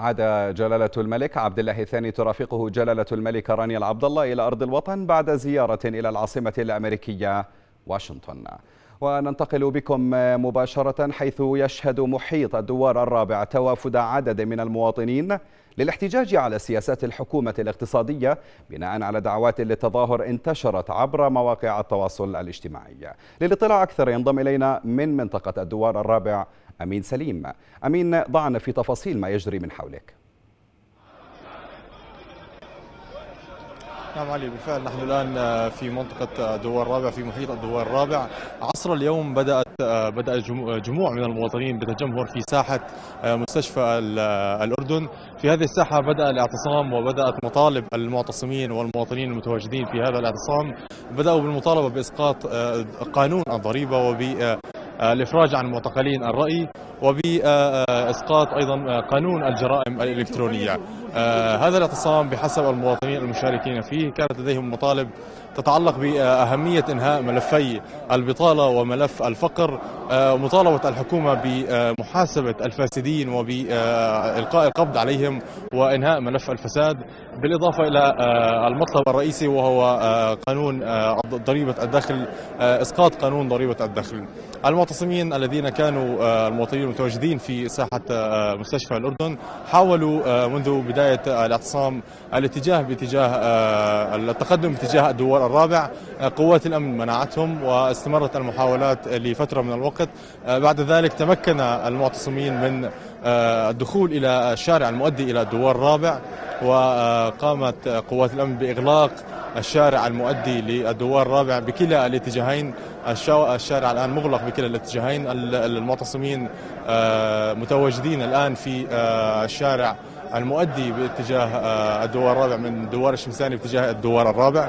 عاد جلالة الملك عبد الله الثاني ترافقه جلالة الملك رانيا العبد الله إلى أرض الوطن بعد زيارة إلى العاصمة الأمريكية واشنطن وننتقل بكم مباشرة حيث يشهد محيط الدوار الرابع توافد عدد من المواطنين للاحتجاج على سياسات الحكومة الاقتصادية بناء على دعوات للتظاهر انتشرت عبر مواقع التواصل الاجتماعي للاطلاع أكثر ينضم إلينا من منطقة الدوار الرابع أمين سليم أمين ضعنا في تفاصيل ما يجري من حولك نعم علي بالفعل نحن الآن آه، في منطقة آه، دوار رابع في محيط الدوار الرابع عصر اليوم بدأت آه، بدأ جموع من المواطنين بتجمهر في ساحة مستشفى الأردن في هذه الساحة بدأ الاعتصام وبدأت مطالب المعتصمين والمواطنين المتواجدين في هذا الاعتصام بدأوا بالمطالبة بإسقاط قانون الضريبة وب الإفراج آه، عن معتقلين الرأي وبإسقاط أيضا آه، قانون الجرائم الإلكترونية آه، هذا الاعتصام بحسب المواطنين المشاركين فيه كانت لديهم مطالب تتعلق بأهمية إنهاء ملفي البطالة وملف الفقر آه، مطالبة الحكومة بمحاسبة الفاسدين وبإلقاء القبض عليهم وإنهاء ملف الفساد بالإضافة إلى آه، المطلب الرئيسي وهو آه، قانون ضريبة الدخل إسقاط قانون ضريبة الدخل المعتصمين الذين كانوا المواطنين المتواجدين في ساحة مستشفى الأردن حاولوا منذ بداية الاعتصام الاتجاه باتجاه التقدم باتجاه الدول الخبر الرابع آه، قوات الأمن منعتهم واستمرت المحاولات لفترة من الوقت آه، بعد ذلك تمكن المعتصمين من آه، الدخول إلى الشارع المؤدي إلى الدوار الرابع وقامت قوات الأمن بإغلاق الشارع المؤدي للدوار الرابع بكلا الاتجاهين الشارع الآن مغلق بكلا الاتجاهين المعتصمين متواجدين الآن في الشارع المؤدي باتجاه الدوار الرابع من دوار الشمساني باتجاه الدوار الرابع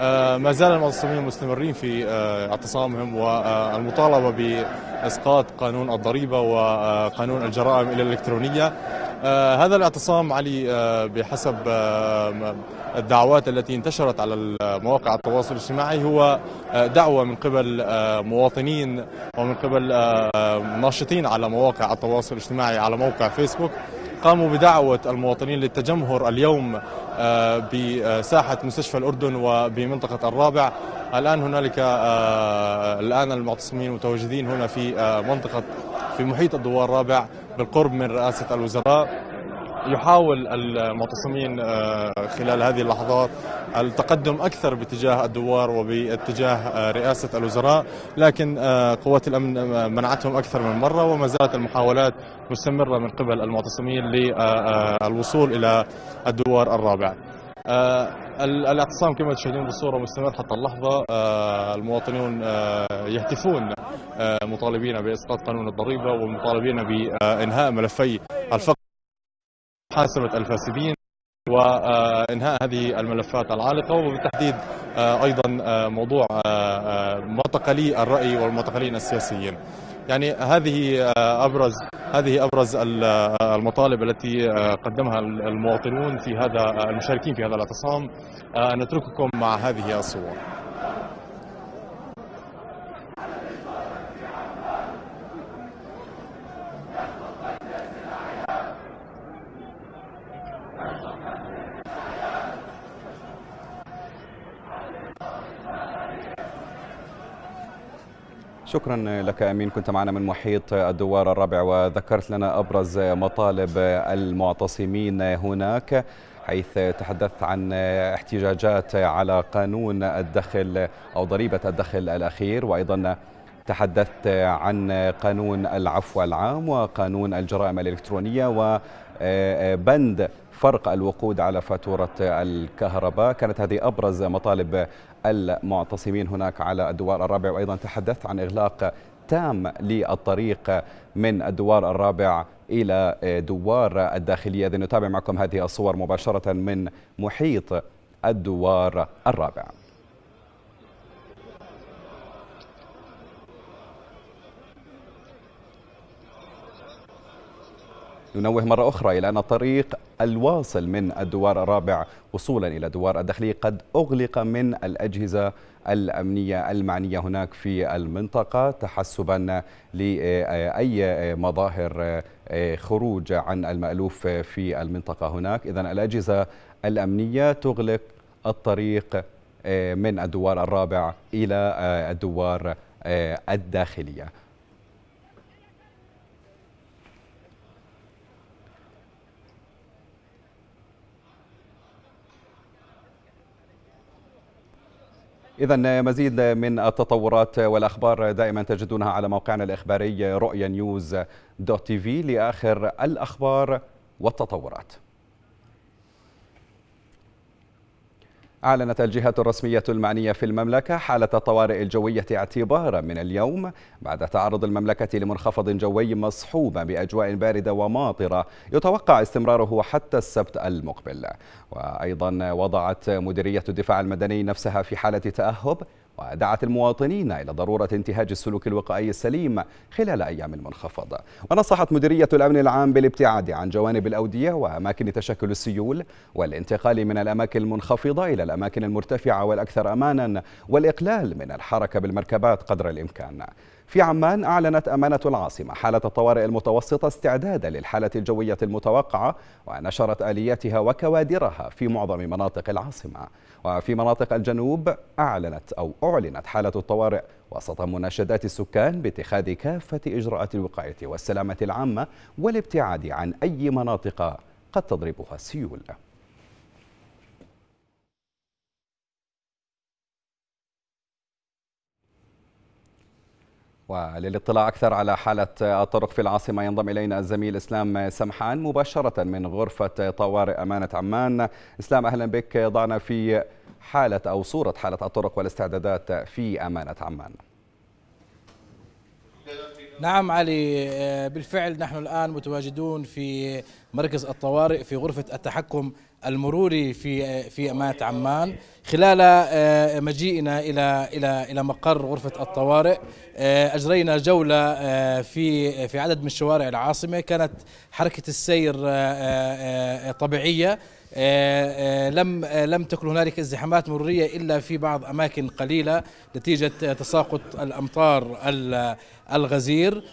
آه، ما زال المعتصمين مستمرين في آه، اعتصامهم والمطالبة بإسقاط قانون الضريبة وقانون الجرائم الإلكترونية آه، هذا الاعتصام علي بحسب الدعوات التي انتشرت على مواقع التواصل الاجتماعي هو دعوة من قبل مواطنين ومن قبل ناشطين على مواقع التواصل الاجتماعي على موقع فيسبوك قاموا بدعوة المواطنين للتجمهر اليوم آه، بساحة مستشفى الأردن وبمنطقة الرابع الآن هنالك آه، الآن المعتصمين متواجدين هنا في آه، منطقة في محيط الدوار الرابع بالقرب من رئاسة الوزراء يحاول المعتصمين آه، خلال هذه اللحظات التقدم أكثر باتجاه الدوار وباتجاه آه، رئاسة الوزراء لكن آه، قوات الأمن منعتهم أكثر من مرة وما زالت المحاولات مستمرة من قبل المعتصمين للوصول إلى الدوار الرابع الاعتصام كما تشاهدون بالصورة مستمر حتى اللحظة المواطنون يهتفون مطالبين بإسقاط قانون الضريبة ومطالبين بإنهاء ملفي الفقر محاسبة الفاسدين وانهاء هذه الملفات العالقه وبالتحديد آه، ايضا آه، موضوع آه، معتقلي الراي والمعتقلين السياسيين. يعني هذه ابرز هذه ابرز المطالب التي قدمها المواطنون في هذا المشاركين في هذا الاعتصام نترككم مع هذه الصور. شكرا لك امين كنت معنا من محيط الدوار الرابع وذكرت لنا ابرز مطالب المعتصمين هناك حيث تحدثت عن احتجاجات على قانون الدخل او ضريبه الدخل الاخير وايضا تحدثت عن قانون العفو العام وقانون الجرائم الالكترونيه وبند فرق الوقود على فاتوره الكهرباء كانت هذه ابرز مطالب المعتصمين هناك على الدوار الرابع وأيضا تحدثت عن إغلاق تام للطريق من الدوار الرابع إلى دوار الداخلية إذن نتابع معكم هذه الصور مباشرة من محيط الدوار الرابع ننوه مرة أخرى إلى أن الطريق الواصل من الدوار الرابع وصولا إلى دوار الداخلية قد أغلق من الأجهزة الأمنية المعنية هناك في المنطقة تحسبا لأي مظاهر خروج عن المألوف في المنطقة هناك إذا الأجهزة الأمنية تغلق الطريق من الدوار الرابع إلى الدوار الداخلية إذا مزيد من التطورات والأخبار دائما تجدونها على موقعنا الإخباري رؤيا نيوز دوت تي في لآخر الأخبار والتطورات أعلنت الجهات الرسمية المعنية في المملكة حالة الطوارئ الجوية اعتبارا من اليوم بعد تعرض المملكة لمنخفض جوي مصحوب بأجواء باردة وماطرة يتوقع استمراره حتى السبت المقبل وأيضا وضعت مديرية الدفاع المدني نفسها في حالة تأهب ودعت المواطنين إلى ضرورة انتهاج السلوك الوقائي السليم خلال أيام المنخفضة ونصحت مديرية الأمن العام بالابتعاد عن جوانب الأودية وأماكن تشكل السيول والانتقال من الأماكن المنخفضة إلى الأماكن المرتفعة والأكثر أمانا والإقلال من الحركة بالمركبات قدر الإمكان في عمان أعلنت أمانة العاصمة حالة الطوارئ المتوسطة استعدادا للحالة الجوية المتوقعة ونشرت آلياتها وكوادرها في معظم مناطق العاصمة وفي مناطق الجنوب أعلنت أو أعلنت حالة الطوارئ وسط مناشدات السكان باتخاذ كافة إجراءات الوقاية والسلامة العامة والابتعاد عن أي مناطق قد تضربها السيول وللاطلاع أكثر على حالة الطرق في العاصمة ينضم إلينا الزميل إسلام سمحان مباشرة من غرفة طوارئ أمانة عمان إسلام أهلا بك ضعنا في حالة أو صورة حالة الطرق والاستعدادات في أمانة عمان نعم علي آه، بالفعل نحن الآن متواجدون في مركز الطوارئ في غرفة التحكم المروري في في امانه عمان خلال آه، مجيئنا الى الى الى مقر غرفه الطوارئ آه، اجرينا جوله آه، في في عدد من شوارع العاصمه كانت حركه السير طبيعيه آه، آه، لم آه، لم تكن هنالك ازدحامات مروريه الا في بعض اماكن قليله نتيجه تساقط الامطار الغزير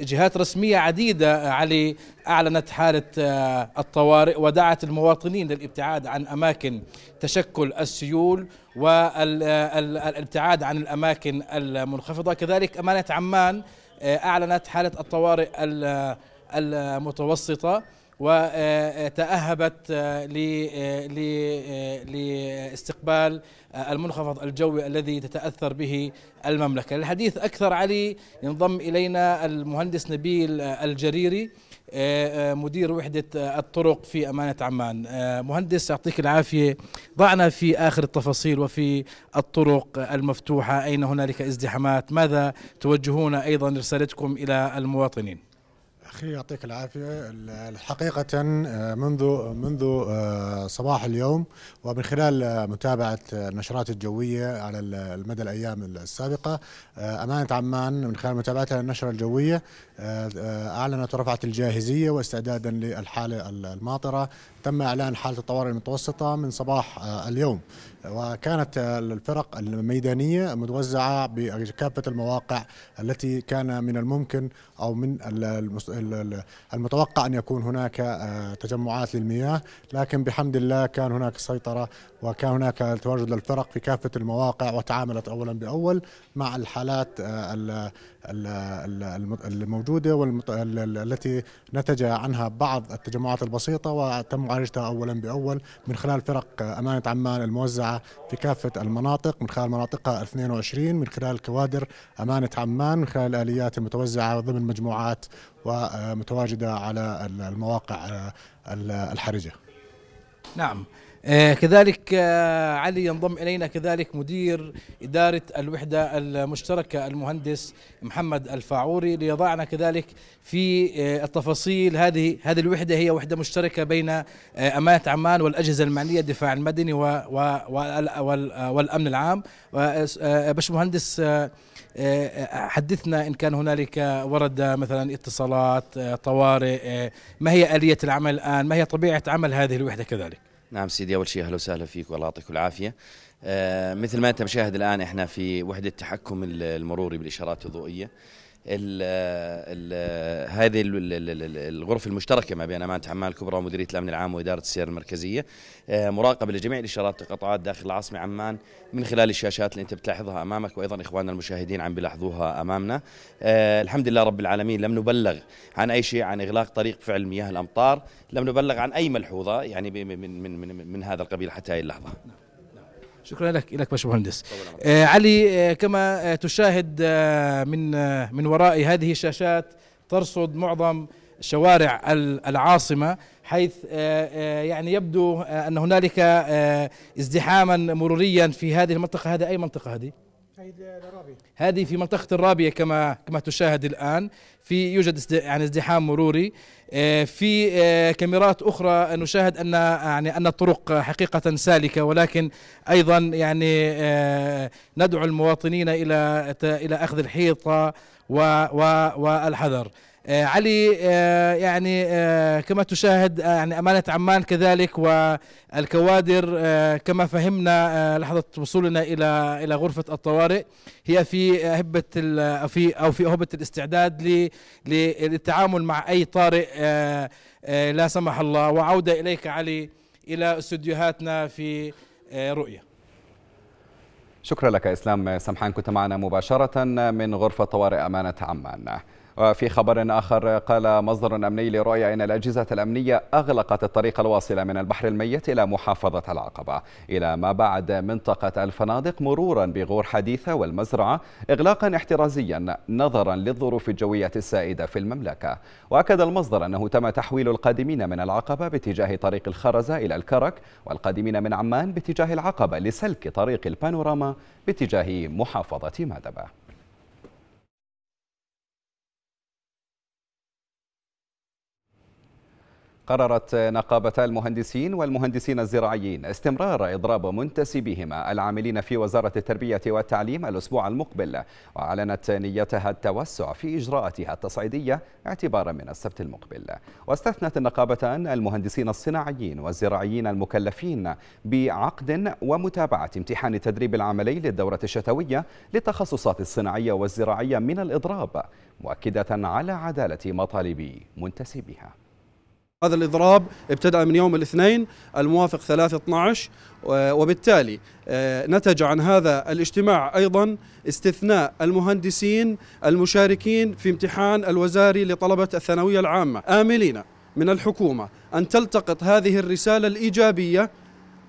جهات رسميه عديده علي اعلنت حاله الطوارئ ودعت المواطنين للابتعاد عن اماكن تشكل السيول والابتعاد عن الاماكن المنخفضه كذلك امانه عمان اعلنت حاله الطوارئ المتوسطه وتأهبت آه، آه، آه، لاستقبال المنخفض الجوي الذي تتأثر به المملكة للحديث أكثر علي ينضم إلينا المهندس نبيل الجريري مدير وحدة الطرق في أمانة عمان مهندس يعطيك العافية ضعنا في آخر التفاصيل وفي الطرق المفتوحة أين هنالك ازدحامات ماذا توجهون أيضا رسالتكم إلى المواطنين اخي يعطيك العافيه الحقيقه آه، منذ منذ آه، صباح اليوم ومن خلال آه، متابعه النشرات الجويه على مدى الايام السابقه امانه عمان من خلال متابعتها للنشره الجويه اعلنت ورفعت الجاهزيه واستعدادا للحاله الماطره تم اعلان حاله الطوارئ المتوسطه من صباح اليوم وكانت الفرق الميدانية متوزعة بكافة المواقع التي كان من الممكن أو من المتوقع أن يكون هناك آه، تجمعات للمياه لكن بحمد الله كان هناك سيطرة وكان هناك تواجد للفرق في كافة المواقع وتعاملت أولا بأول مع الحالات آه، الموجودة والتي نتج عنها بعض التجمعات البسيطة وتم معالجتها أولا بأول من خلال فرق أمانة عمان الموزعة في كافة المناطق من خلال مناطقها 22 من خلال كوادر أمانة عمان من خلال الآليات المتوزعة ضمن مجموعات ومتواجدة على المواقع الحرجة نعم آه، كذلك آه، علي ينضم الينا كذلك مدير اداره الوحده المشتركه المهندس محمد الفاعوري ليضعنا كذلك في آه، التفاصيل هذه هذه الوحده هي وحده مشتركه بين امانه عمان والاجهزه المعنيه الدفاع المدني والامن العام باشمهندس حدثنا ان كان هنالك ورد مثلا اتصالات طوارئ ما هي اليه العمل الان ما هي طبيعه عمل هذه الوحده كذلك نعم سيدي اول شيء اهلا وسهلا فيك والله يعطيك العافيه آه، مثل ما انت مشاهد الان احنا في وحده تحكم المروري بالاشارات الضوئيه الـ الـ هذه الغرف المشتركه ما بين امانه عمان الكبرى ومديريه الامن العام واداره السير المركزيه آه، مراقبه لجميع الاشارات والقطاعات داخل العاصمه عمان من خلال الشاشات اللي انت بتلاحظها امامك وايضا اخواننا المشاهدين عم بيلاحظوها امامنا آه، الحمد لله رب العالمين لم نبلغ عن اي شيء عن اغلاق طريق فعل مياه الامطار لم نبلغ عن اي ملحوظه يعني من من من, من هذا القبيل حتى هذه اللحظه شكرا لك لك باشمهندس آه علي آه كما آه تشاهد آه من آه من وراء هذه الشاشات ترصد معظم شوارع العاصمه حيث آه، آه، يعني يبدو آه، ان هنالك ازدحاما مروريا في هذه المنطقه هذا اي منطقه هذه؟ هذه في منطقة الرابية كما كما تشاهد الآن في يوجد يعني ازدحام مروري آه، في آه، كاميرات أخرى نشاهد أن يعني أن الطرق حقيقة سالكة ولكن أيضا يعني آه، ندعو المواطنين إلى إلى أخذ الحيطة والحذر آه، علي آه، يعني آه، كما تشاهد يعني أمانة عمان كذلك والكوادر كما فهمنا لحظة وصولنا إلى إلى غرفة الطوارئ هي في هبة في أو في هبة الاستعداد للتعامل مع أي طارئ لا سمح الله وعودة إليك علي إلى استديوهاتنا في رؤية شكرا لك إسلام سمحان كنت معنا مباشرة من غرفة طوارئ أمانة عمان وفي خبر آخر قال مصدر أمني لرؤيا أن الأجهزة الأمنية أغلقت الطريق الواصلة من البحر الميت إلى محافظة العقبة إلى ما بعد منطقة الفنادق مرورا بغور حديثة والمزرعة إغلاقا احترازيا نظرا للظروف الجوية السائدة في المملكة وأكد المصدر أنه تم تحويل القادمين من العقبة باتجاه طريق الخرزة إلى الكرك والقادمين من عمان باتجاه العقبة لسلك طريق البانوراما باتجاه محافظة مادبة قررت نقابتا المهندسين والمهندسين الزراعيين استمرار إضراب منتسبيهما العاملين في وزارة التربية والتعليم الأسبوع المقبل وأعلنت نيتها التوسع في إجراءاتها التصعيدية اعتبارا من السبت المقبل واستثنت النقابتان المهندسين الصناعيين والزراعيين المكلفين بعقد ومتابعة امتحان التدريب العملي للدورة الشتوية للتخصصات الصناعية والزراعية من الإضراب مؤكدة على عدالة مطالب منتسبيها هذا الإضراب ابتدأ من يوم الاثنين الموافق 3/12 وبالتالي آه، نتج عن هذا الاجتماع أيضا استثناء المهندسين المشاركين في امتحان الوزاري لطلبة الثانوية العامة آملين من الحكومة أن تلتقط هذه الرسالة الإيجابية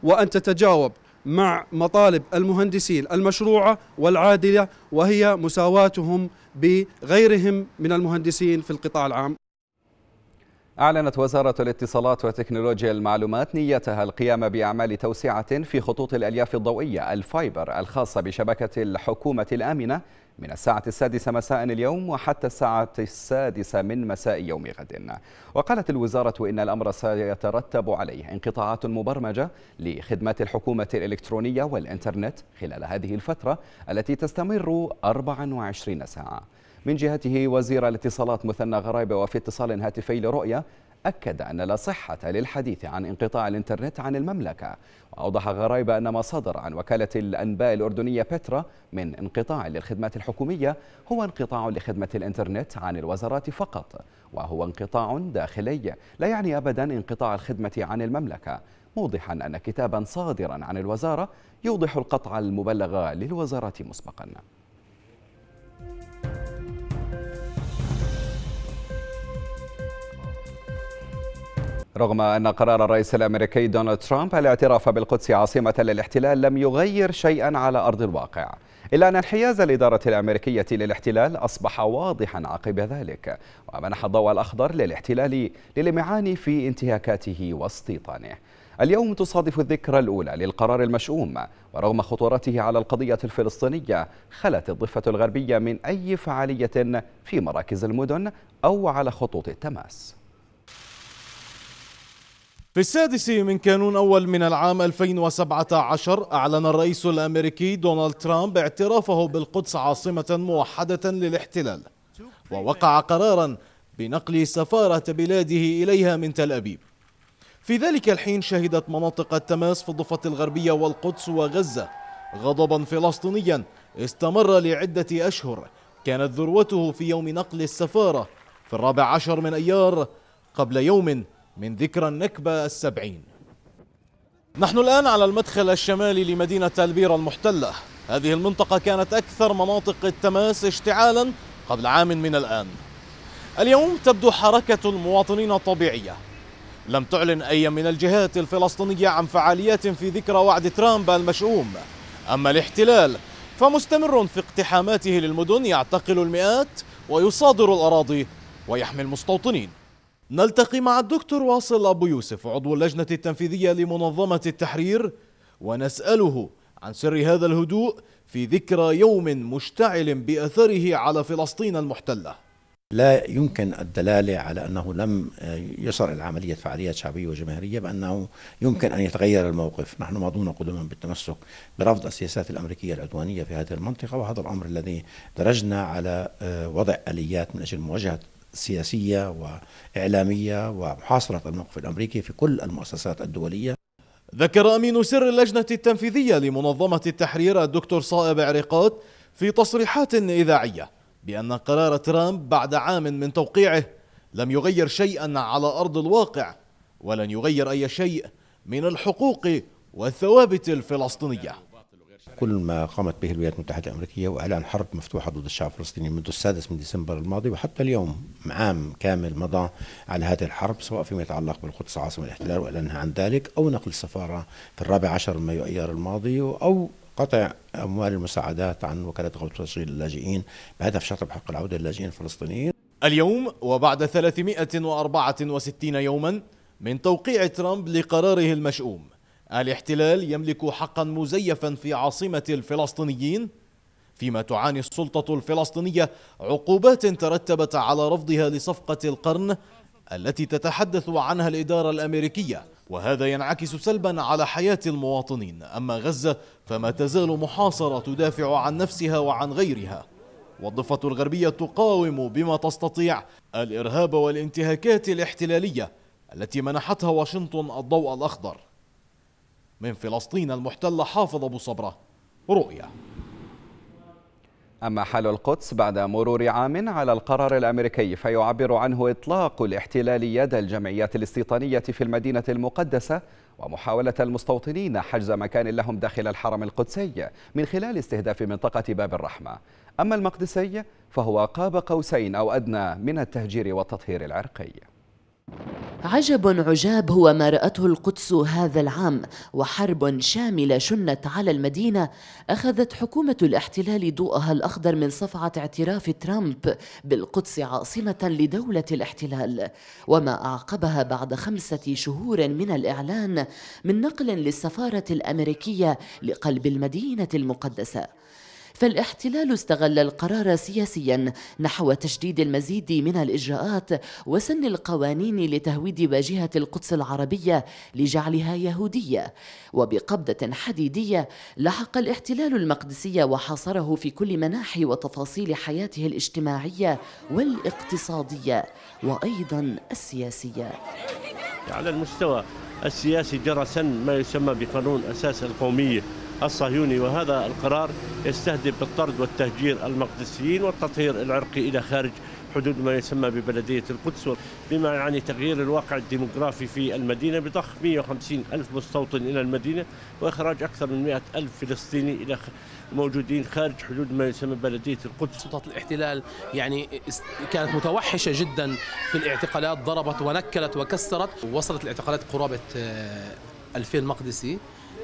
وأن تتجاوب مع مطالب المهندسين المشروعة والعادلة وهي مساواتهم بغيرهم من المهندسين في القطاع العام أعلنت وزارة الاتصالات وتكنولوجيا المعلومات نيتها القيام بأعمال توسعة في خطوط الألياف الضوئية الفايبر الخاصة بشبكة الحكومة الآمنة من الساعة السادسة مساء اليوم وحتى الساعة السادسة من مساء يوم غد وقالت الوزارة إن الأمر سيترتب عليه انقطاعات مبرمجة لخدمات الحكومة الإلكترونية والإنترنت خلال هذه الفترة التي تستمر 24 ساعة من جهته وزير الاتصالات مثنى غرايبه وفي اتصال هاتفي لرؤيا أكد أن لا صحة للحديث عن انقطاع الإنترنت عن المملكة وأوضح غرايبة أن ما صدر عن وكالة الأنباء الأردنية بترا من انقطاع للخدمات الحكومية هو انقطاع لخدمة الإنترنت عن الوزارات فقط وهو انقطاع داخلي لا يعني أبدا انقطاع الخدمة عن المملكة موضحا أن كتابا صادرا عن الوزارة يوضح القطع المبلغ للوزارة مسبقا رغم أن قرار الرئيس الأمريكي دونالد ترامب الاعتراف بالقدس عاصمة للاحتلال لم يغير شيئا على أرض الواقع إلا أن انحياز الإدارة الأمريكية للاحتلال أصبح واضحا عقب ذلك ومنح الضوء الأخضر للاحتلال للمعان في انتهاكاته واستيطانه اليوم تصادف الذكرى الأولى للقرار المشؤوم ورغم خطورته على القضية الفلسطينية خلت الضفة الغربية من أي فعالية في مراكز المدن أو على خطوط التماس في السادس من كانون أول من العام 2017 أعلن الرئيس الأمريكي دونالد ترامب اعترافه بالقدس عاصمة موحدة للاحتلال ووقع قرارا بنقل سفارة بلاده إليها من تل أبيب في ذلك الحين شهدت مناطق التماس في الضفة الغربية والقدس وغزة غضبا فلسطينيا استمر لعدة أشهر كانت ذروته في يوم نقل السفارة في الرابع عشر من أيار قبل يوم من ذكرى النكبة السبعين نحن الآن على المدخل الشمالي لمدينة البيرة المحتلة هذه المنطقة كانت أكثر مناطق التماس اشتعالا قبل عام من الآن اليوم تبدو حركة المواطنين طبيعية لم تعلن أي من الجهات الفلسطينية عن فعاليات في ذكرى وعد ترامب المشؤوم أما الاحتلال فمستمر في اقتحاماته للمدن يعتقل المئات ويصادر الأراضي ويحمي المستوطنين نلتقي مع الدكتور واصل أبو يوسف عضو اللجنة التنفيذية لمنظمة التحرير ونسأله عن سر هذا الهدوء في ذكرى يوم مشتعل بأثره على فلسطين المحتلة لا يمكن الدلالة على أنه لم يصل إلى عملية فعاليات شعبية وجماهيرية بأنه يمكن أن يتغير الموقف نحن ماضون قدما بالتمسك برفض السياسات الأمريكية العدوانية في هذه المنطقة وهذا الأمر الذي درجنا على آه، وضع آليات من أجل مواجهة سياسية وإعلامية ومحاصرة الموقف الأمريكي في كل المؤسسات الدولية ذكر أمين سر اللجنة التنفيذية لمنظمة التحرير الدكتور صائب عريقات في تصريحات إذاعية بأن قرار ترامب بعد عام من توقيعه لم يغير شيئا على أرض الواقع ولن يغير أي شيء من الحقوق والثوابت الفلسطينية كل ما قامت به الولايات المتحدة الأمريكية وإعلان حرب مفتوحة ضد الشعب الفلسطيني منذ السادس من ديسمبر الماضي وحتى اليوم عام كامل مضى على هذه الحرب سواء فيما يتعلق بالقدس عاصمة الاحتلال وإعلانها عن ذلك أو نقل السفارة في الرابع عشر من مايو أيار الماضي أو قطع أموال المساعدات عن وكالة غوث تشغيل اللاجئين بهدف شطب حق العودة للاجئين الفلسطينيين اليوم وبعد 364 يوما من توقيع ترامب لقراره المشؤوم الاحتلال يملك حقا مزيفا في عاصمة الفلسطينيين فيما تعاني السلطة الفلسطينية عقوبات ترتبت على رفضها لصفقة القرن التي تتحدث عنها الإدارة الأمريكية وهذا ينعكس سلبا على حياة المواطنين أما غزة فما تزال محاصرة تدافع عن نفسها وعن غيرها والضفة الغربية تقاوم بما تستطيع الإرهاب والانتهاكات الاحتلالية التي منحتها واشنطن الضوء الأخضر من فلسطين المحتلة حافظ أبو صبرة رؤية أما حال القدس بعد مرور عام على القرار الأمريكي فيعبر عنه إطلاق الاحتلال يد الجمعيات الاستيطانية في المدينة المقدسة ومحاولة المستوطنين حجز مكان لهم داخل الحرم القدسي من خلال استهداف منطقة باب الرحمة أما المقدسي فهو قاب قوسين أو أدنى من التهجير والتطهير العرقي عجب عجاب هو ما رأته القدس هذا العام وحرب شاملة شنت على المدينة أخذت حكومة الاحتلال ضوءها الأخضر من صفعة اعتراف ترامب بالقدس عاصمة لدولة الاحتلال وما أعقبها بعد خمسة شهور من الإعلان من نقل للسفارة الأمريكية لقلب المدينة المقدسة فالاحتلال استغل القرار سياسيا نحو تشديد المزيد من الإجراءات وسن القوانين لتهويد واجهة القدس العربية لجعلها يهودية وبقبضة حديدية لحق الاحتلال المقدسي وحاصره في كل مناحي وتفاصيل حياته الاجتماعية والاقتصادية وأيضا السياسية على المستوى السياسي جرى سن ما يسمى بقانون أساس القومية الصهيوني وهذا القرار يستهدف بالطرد والتهجير المقدسيين والتطهير العرقي إلى خارج حدود ما يسمى ببلدية القدس بما يعني تغيير الواقع الديموغرافي في المدينة بضخ 150 ألف مستوطن إلى المدينة وإخراج أكثر من 100 ألف فلسطيني إلى موجودين خارج حدود ما يسمى بلدية القدس سلطات الاحتلال يعني كانت متوحشة جدا في الاعتقالات ضربت ونكلت وكسرت وصلت الاعتقالات قرابة 2000 آه، مقدسي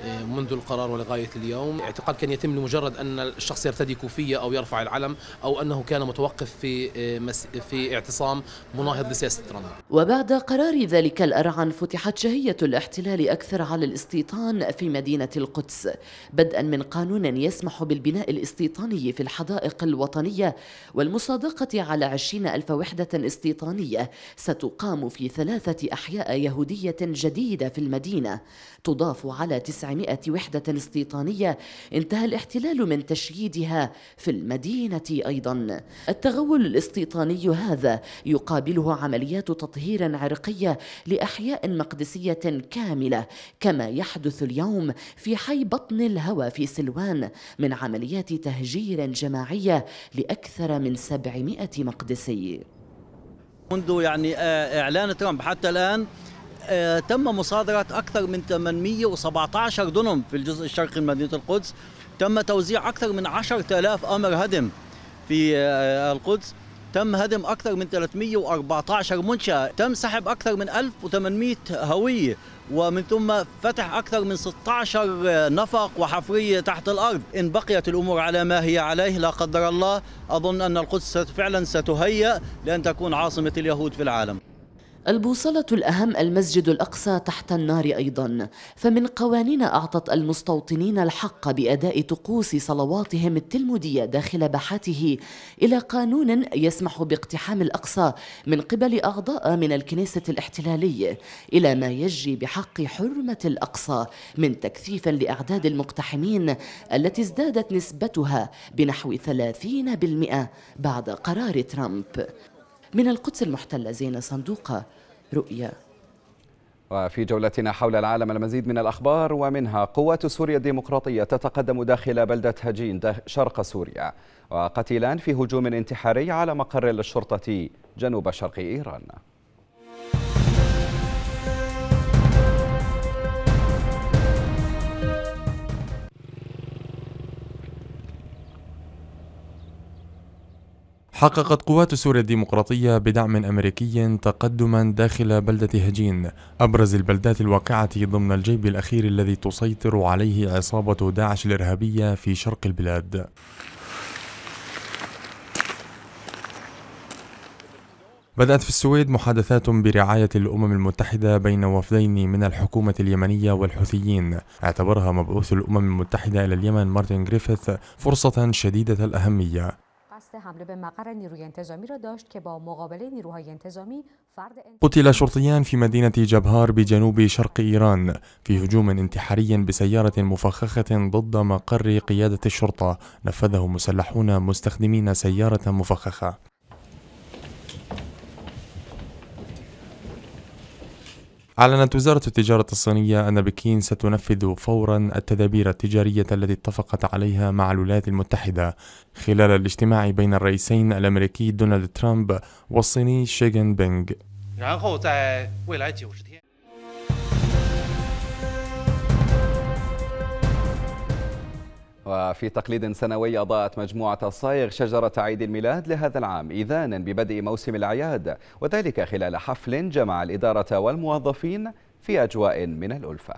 آه، منذ القرار ولغاية اليوم اعتقاد كان يتم لمجرد أن الشخص يرتدي كوفية أو يرفع العلم أو أنه كان متوقف في, آه، في اعتصام مناهض لسياسة ترامب وبعد قرار ذلك الأرعن فتحت شهية الاحتلال أكثر على الاستيطان في مدينة القدس بدءا من قانون يسمح بالبناء الاستيطاني في الحدائق الوطنية والمصادقة على عشرين ألف وحدة استيطانية ستقام في ثلاثة أحياء يهودية جديدة في المدينة تضاف على تسعة 900 وحدة استيطانية انتهى الاحتلال من تشييدها في المدينة أيضا التغول الاستيطاني هذا يقابله عمليات تطهير عرقية لأحياء مقدسية كاملة كما يحدث اليوم في حي بطن الهوى في سلوان من عمليات تهجير جماعية لأكثر من 700 مقدسي منذ يعني آه، اعلان ترامب حتى الان آه، تم مصادرة أكثر من 817 دنم في الجزء الشرقي من مدينة القدس تم توزيع أكثر من 10000 أمر هدم في آه، القدس تم هدم أكثر من 314 منشأة تم سحب أكثر من 1800 هوية ومن ثم فتح أكثر من 16 آه، نفق وحفرية تحت الأرض إن بقيت الأمور على ما هي عليه لا قدر الله أظن أن القدس فعلا ستهيأ لأن تكون عاصمة اليهود في العالم البوصلة الأهم المسجد الأقصى تحت النار أيضا فمن قوانين أعطت المستوطنين الحق بأداء طقوس صلواتهم التلمودية داخل باحاته إلى قانون يسمح باقتحام الأقصى من قبل أعضاء من الكنيسة الاحتلالية إلى ما يجري بحق حرمة الأقصى من تكثيفا لأعداد المقتحمين التي ازدادت نسبتها بنحو 30% بعد قرار ترامب من القدس المحتلة زين صندوق رؤيا وفي جولتنا حول العالم المزيد من الأخبار ومنها قوات سوريا الديمقراطية تتقدم داخل بلدة هجين شرق سوريا وقتيلان في هجوم انتحاري على مقر للشرطة جنوب شرق إيران حققت قوات سوريا الديمقراطية بدعم أمريكي تقدما داخل بلدة هجين أبرز البلدات الواقعة ضمن الجيب الأخير الذي تسيطر عليه عصابة داعش الإرهابية في شرق البلاد بدأت في السويد محادثات برعاية الأمم المتحدة بين وفدين من الحكومة اليمنية والحوثيين اعتبرها مبعوث الأمم المتحدة إلى اليمن مارتن جريفيث فرصة شديدة الأهمية حمله به مقر نیروی انتظامی را داشت که با مقابله نیروهای انتظامی فرد انتظامی قتل شرطیان فی مدینه جبهار به جنوب شرق ایران فی هجوم انتحاری به سیاره مفخخة ضد مقر قيادة الشرطة نفذه مسلحون مستخدمین سیاره مفخخة أعلنت وزارة التجارة الصينية أن بكين ستنفذ فورا التدابير التجارية التي اتفقت عليها مع الولايات المتحدة خلال الاجتماع بين الرئيسين الأمريكي دونالد ترامب والصيني شيغن بينغ وفي تقليد سنوي أضاءت مجموعة الصايغ شجرة عيد الميلاد لهذا العام إذانا ببدء موسم الأعياد وذلك خلال حفل جمع الإدارة والموظفين في أجواء من الألفة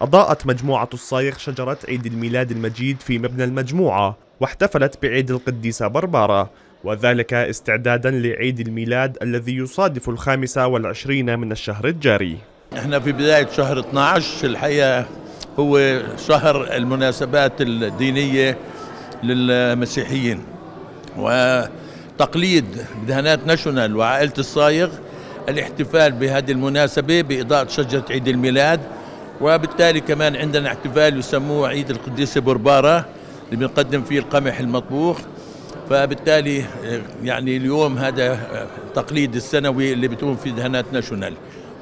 أضاءت مجموعة الصايغ شجرة عيد الميلاد المجيد في مبنى المجموعة واحتفلت بعيد القديسة بربارة وذلك استعدادا لعيد الميلاد الذي يصادف الخامسة والعشرين من الشهر الجاري احنا في بداية شهر 12 الحقيقة هو شهر المناسبات الدينية للمسيحيين وتقليد دهانات ناشونال وعائلة الصايغ الاحتفال بهذه المناسبة بإضاءة شجرة عيد الميلاد وبالتالي كمان عندنا احتفال يسموه عيد القديسة بربارة اللي بنقدم فيه القمح المطبوخ فبالتالي يعني اليوم هذا تقليد السنوي اللي بتقوم فيه دهانات ناشونال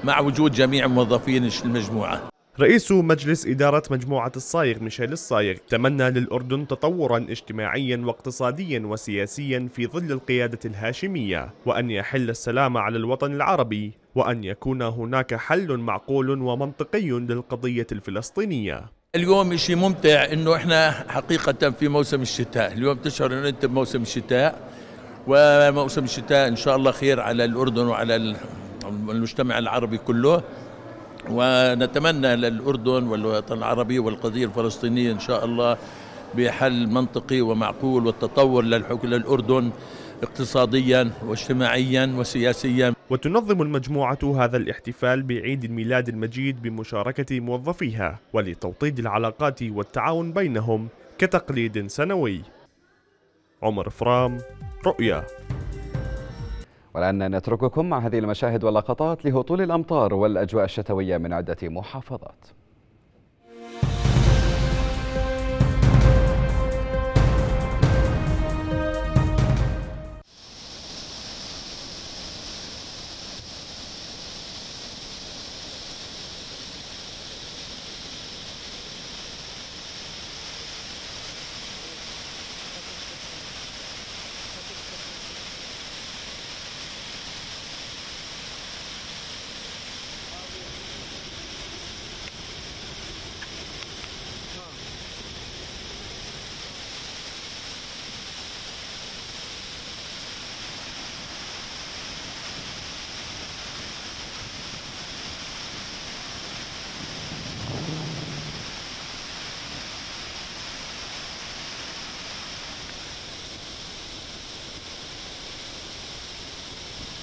مع وجود جميع موظفين المجموعة رئيس مجلس إدارة مجموعة الصايغ ميشيل الصايغ تمنى للأردن تطورا اجتماعيا واقتصاديا وسياسيا في ظل القيادة الهاشمية وأن يحل السلام على الوطن العربي وأن يكون هناك حل معقول ومنطقي للقضية الفلسطينية اليوم شيء ممتع انه احنا حقيقة في موسم الشتاء، اليوم تشعر انه انت بموسم الشتاء وموسم الشتاء ان شاء الله خير على الاردن وعلى المجتمع العربي كله ونتمنى للأردن والوطن العربي والقضية الفلسطينية إن شاء الله بحل منطقي ومعقول والتطور للحكم للأردن اقتصاديا واجتماعيا وسياسيا وتنظم المجموعة هذا الاحتفال بعيد الميلاد المجيد بمشاركة موظفيها ولتوطيد العلاقات والتعاون بينهم كتقليد سنوي عمر فرام رؤيا والآن نترككم مع هذه المشاهد واللقطات لهطول الأمطار والأجواء الشتوية من عدة محافظات